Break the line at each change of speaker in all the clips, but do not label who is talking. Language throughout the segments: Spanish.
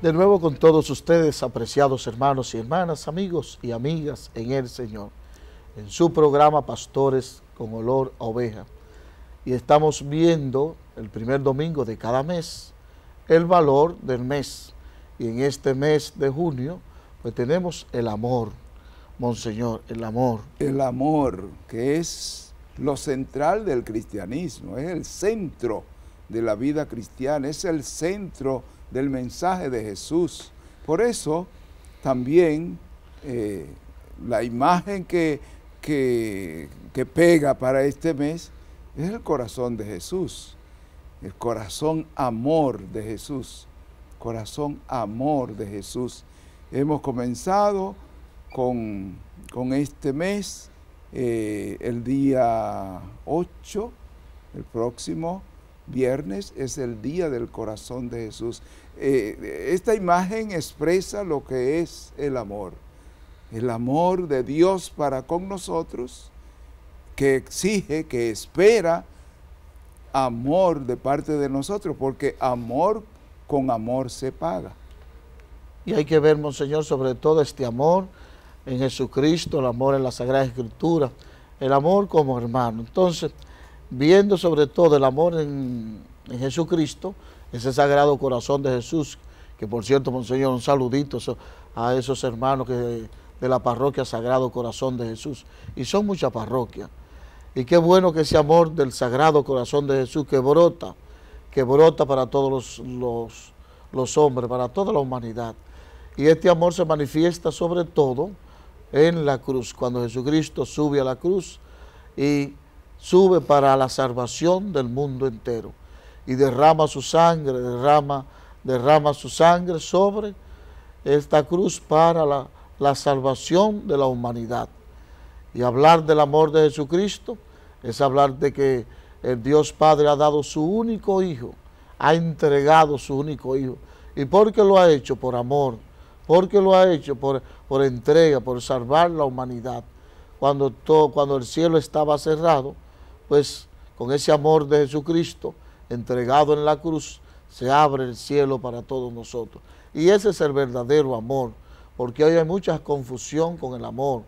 de nuevo con todos ustedes, apreciados hermanos y hermanas, amigos y amigas en el Señor, en su programa Pastores con Olor a Oveja. Y estamos viendo el primer domingo de cada mes el valor del mes. Y en este mes de junio, pues tenemos el amor, Monseñor, el amor. El amor,
que es lo central del cristianismo, es el centro de la vida cristiana, es el centro del mensaje de Jesús. Por eso también eh, la imagen que, que, pega para este mes es el corazón de Jesús, el corazón amor de Jesús, corazón amor de Jesús. Hemos comenzado con, este mes, eh, el día 8, el próximo, Viernes es el día del corazón de Jesús. Eh, esta imagen expresa lo que es el amor. El amor de Dios para con nosotros, que exige, que espera amor de parte de nosotros, porque amor con amor se paga.
Y hay que ver, Monseñor, sobre todo este amor en Jesucristo, el amor en la Sagrada Escritura, el amor como hermano. Entonces, viendo sobre todo el amor en, Jesucristo, ese sagrado corazón de Jesús, que por cierto, Monseñor, un saludito a esos hermanos que, de la parroquia Sagrado Corazón de Jesús, y son muchas parroquias. Y qué bueno que ese amor del Sagrado Corazón de Jesús que brota, que brota para todos los, los, los hombres, para toda la humanidad. Y este amor se manifiesta sobre todo en la cruz, cuando Jesucristo sube a la cruz y sube para la salvación del mundo entero y derrama su sangre, derrama, derrama su sangre sobre esta cruz para la, salvación de la humanidad. Y hablar del amor de Jesucristo es hablar de que el Dios Padre ha dado su único Hijo, ha entregado su único Hijo. ¿Y por qué lo ha hecho? Por amor, porque lo ha hecho por, por entrega, por salvar la humanidad. Cuando, todo, cuando el cielo estaba cerrado, pues con ese amor de Jesucristo entregado en la cruz, se abre el cielo para todos nosotros. Y ese es el verdadero amor, porque hoy hay mucha confusión con el amor.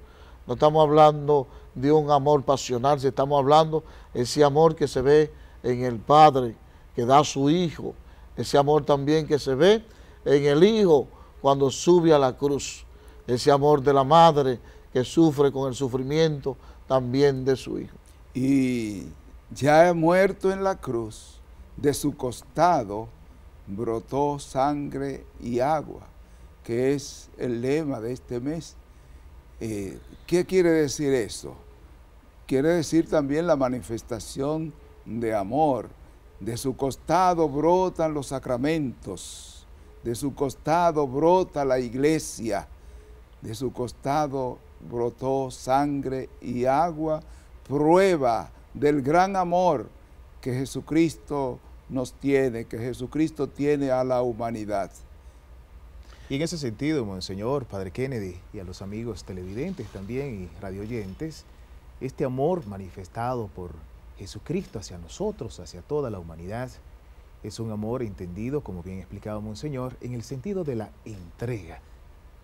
No estamos hablando de un amor pasional, estamos hablando de ese amor que se ve en el Padre, que da a su Hijo, ese amor también que se ve en el Hijo cuando sube a la cruz, ese amor de la Madre que sufre con el sufrimiento también de su Hijo y ya he muerto en la cruz, de
su costado brotó sangre y agua, que es el lema de este mes. Eh, ¿Qué quiere decir eso? Quiere decir también la manifestación de amor. De su costado brotan los sacramentos, de su costado brota la iglesia, de su costado brotó sangre y agua prueba del gran amor que Jesucristo
nos tiene, que Jesucristo tiene a la humanidad. Y en ese sentido, Monseñor, Padre Kennedy, y a los amigos televidentes también y radioyentes, este amor manifestado por Jesucristo hacia nosotros, hacia toda la humanidad, es un amor entendido, como bien explicaba Monseñor, en el sentido de la entrega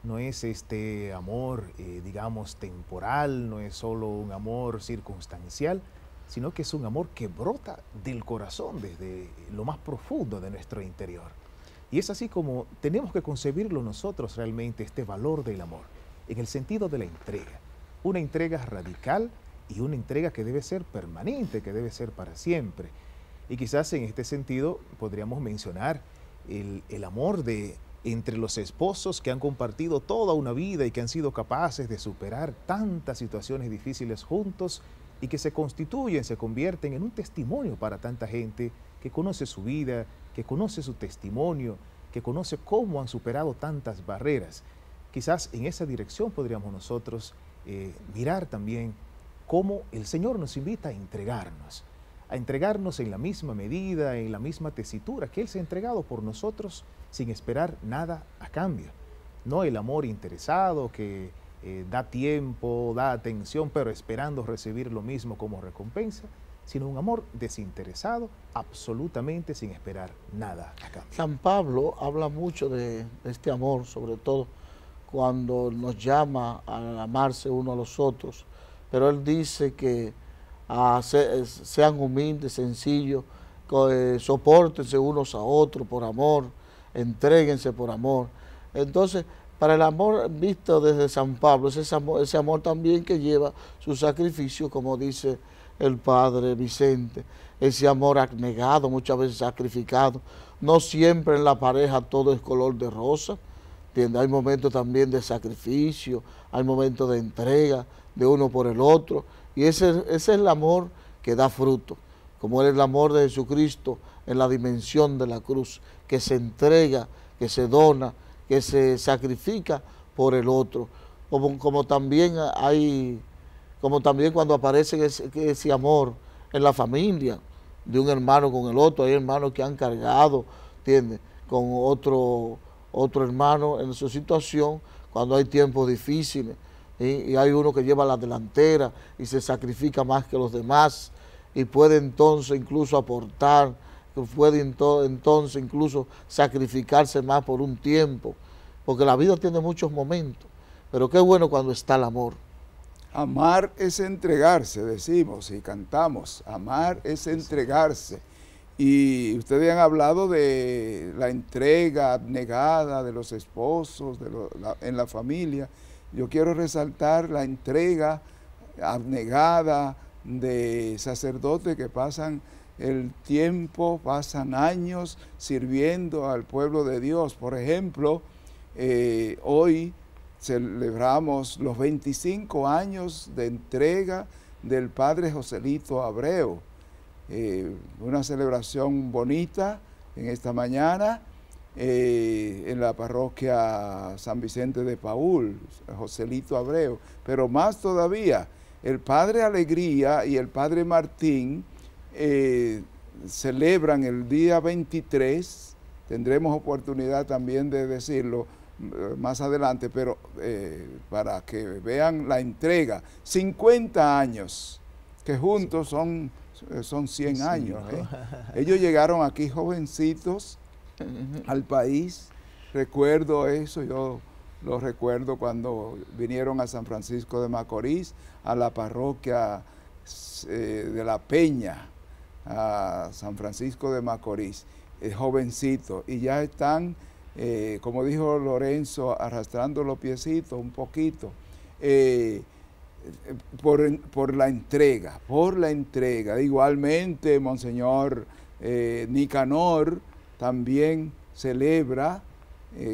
no es este amor, eh, digamos, temporal, no es solo un amor circunstancial, sino que es un amor que brota del corazón, desde lo más profundo de nuestro interior. Y es así como tenemos que concebirlo nosotros realmente, este valor del amor, en el sentido de la entrega. Una entrega radical y una entrega que debe ser permanente, que debe ser para siempre. Y quizás en este sentido podríamos mencionar el, el amor de entre los esposos que han compartido toda una vida y que han sido capaces de superar tantas situaciones difíciles juntos y que se constituyen, se convierten en un testimonio para tanta gente que conoce su vida, que conoce su testimonio, que conoce cómo han superado tantas barreras. Quizás en esa dirección podríamos nosotros eh, mirar también cómo el Señor nos invita a entregarnos, a entregarnos en la misma medida, en la misma tesitura que Él se ha entregado por nosotros sin esperar nada a cambio. No el amor interesado que eh, da tiempo, da atención, pero esperando recibir lo mismo como recompensa, sino un amor desinteresado, absolutamente sin esperar nada
a cambio. San Pablo habla mucho de, este amor, sobre todo cuando nos llama a amarse uno a los otros, pero él dice que ah, sean humildes, sencillos, eh, soportense unos a otros por amor, entréguense por amor. Entonces, para el amor visto desde San Pablo, ese amor, ese amor también que lleva su sacrificio, como dice el padre Vicente, ese amor negado, muchas veces sacrificado. No siempre en la pareja todo es color de rosa, hay momentos también de sacrificio, hay momentos de entrega de uno por el otro, y ese, ese es el amor que da fruto, como es el amor de Jesucristo en la dimensión de la cruz, que se entrega, que se dona, que se sacrifica por el otro. Como, como también hay, como también cuando aparece ese, amor en la familia, de un hermano con el otro, hay hermanos que han cargado, ¿entiendes? Con otro, otro hermano en su situación, cuando hay tiempos difíciles. y, hay uno que lleva la delantera y se sacrifica más que los demás y puede entonces incluso aportar puede entonces incluso sacrificarse más por un tiempo, porque la vida tiene muchos momentos, pero qué bueno cuando está el amor. Amar es entregarse,
decimos y cantamos, amar es entregarse. Y ustedes han hablado de la entrega abnegada de los esposos de en la familia. Yo quiero resaltar la entrega abnegada de sacerdotes que pasan el tiempo, pasan años sirviendo al pueblo de Dios. Por ejemplo, eh, hoy celebramos los 25 años de entrega del padre Joselito Abreu. Eh, una celebración bonita en esta mañana eh, en la parroquia San Vicente de Paul, Joselito Abreu. Pero más todavía, el padre Alegría y el padre Martín eh, celebran el día 23, tendremos oportunidad también de decirlo mm, más adelante, pero eh, para que vean la entrega, 50 años, que juntos son, eh, son 100 años. Ellos llegaron aquí jovencitos al país, recuerdo eso, yo lo recuerdo cuando vinieron a San Francisco de Macorís, a la parroquia de La Peña, a San Francisco de Macorís, jovencito, y ya están, eh, como dijo Lorenzo, arrastrando los piecitos un poquito. Eh, por, la entrega, por la entrega. Igualmente, Monseñor eh, Nicanor también celebra,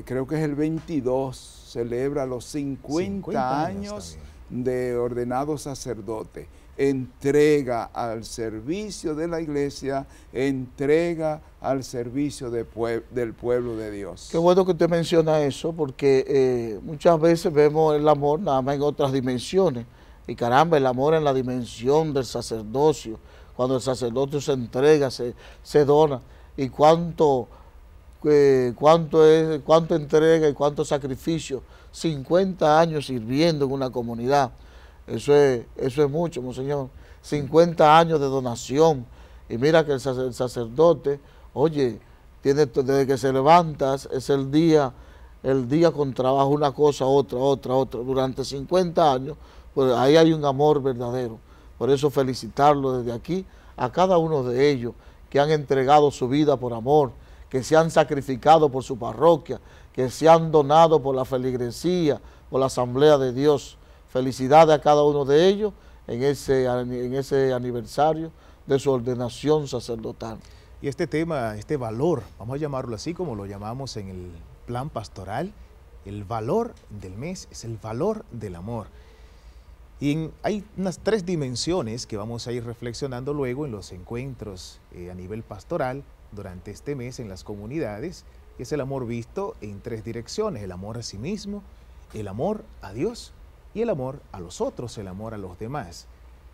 creo que es el 22, celebra los 50, años de ordenado sacerdote entrega al servicio de la iglesia, entrega al servicio del pueblo de Dios.
Qué bueno que usted menciona eso, porque eh, muchas veces vemos el amor nada más en otras dimensiones. Y caramba, el amor en la dimensión del sacerdocio, cuando el sacerdocio se entrega, se, dona. Y cuánto, eh, cuánto, es, cuánto entrega y cuánto sacrificio. 50 años sirviendo en una comunidad. Eso es, eso es mucho, monseñor. 50 años de donación. Y mira que el, sacerdote, oye, tiene, desde que se levantas es el día, el día con trabajo, una cosa, otra, otra, otra. Durante 50 años, pues ahí hay un amor verdadero. Por eso felicitarlo desde aquí a cada uno de ellos que han entregado su vida por amor, que se han sacrificado por su parroquia, que se han donado por la feligresía, por la asamblea de Dios. Felicidades a cada uno de ellos en ese, en ese aniversario de su ordenación sacerdotal. Y este tema,
este valor, vamos a llamarlo así como lo llamamos en el plan pastoral, el valor del mes es el valor del amor. Y hay unas tres dimensiones que vamos a ir reflexionando luego en los encuentros eh, a nivel pastoral durante este mes en las comunidades, que es el amor visto en tres direcciones, el amor a sí mismo, el amor a Dios y el amor a los otros, el amor a los demás.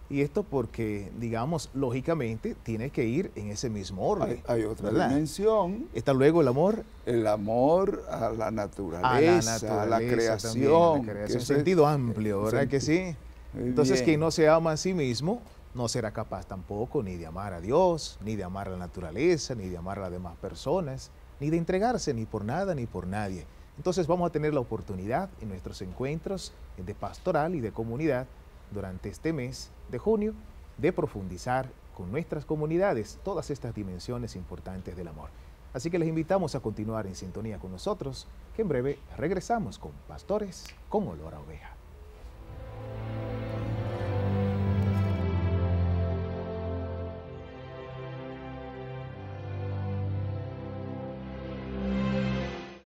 Y esto porque, digamos, lógicamente tiene que ir en ese mismo orden. Hay, otra dimensión. Está luego el amor. El amor a la naturaleza, a la, creación. en sentido amplio, ¿verdad que sí? Entonces, quien no se ama a sí mismo no será capaz tampoco ni de amar a Dios, ni de amar a la naturaleza, ni de amar a las demás personas, ni de entregarse ni por nada ni por nadie. Entonces vamos a tener la oportunidad en nuestros encuentros de pastoral y de comunidad durante este mes de junio de profundizar con nuestras comunidades todas estas dimensiones importantes del amor. Así que les invitamos a continuar en sintonía con nosotros, que en breve regresamos con Pastores Olor a Oveja.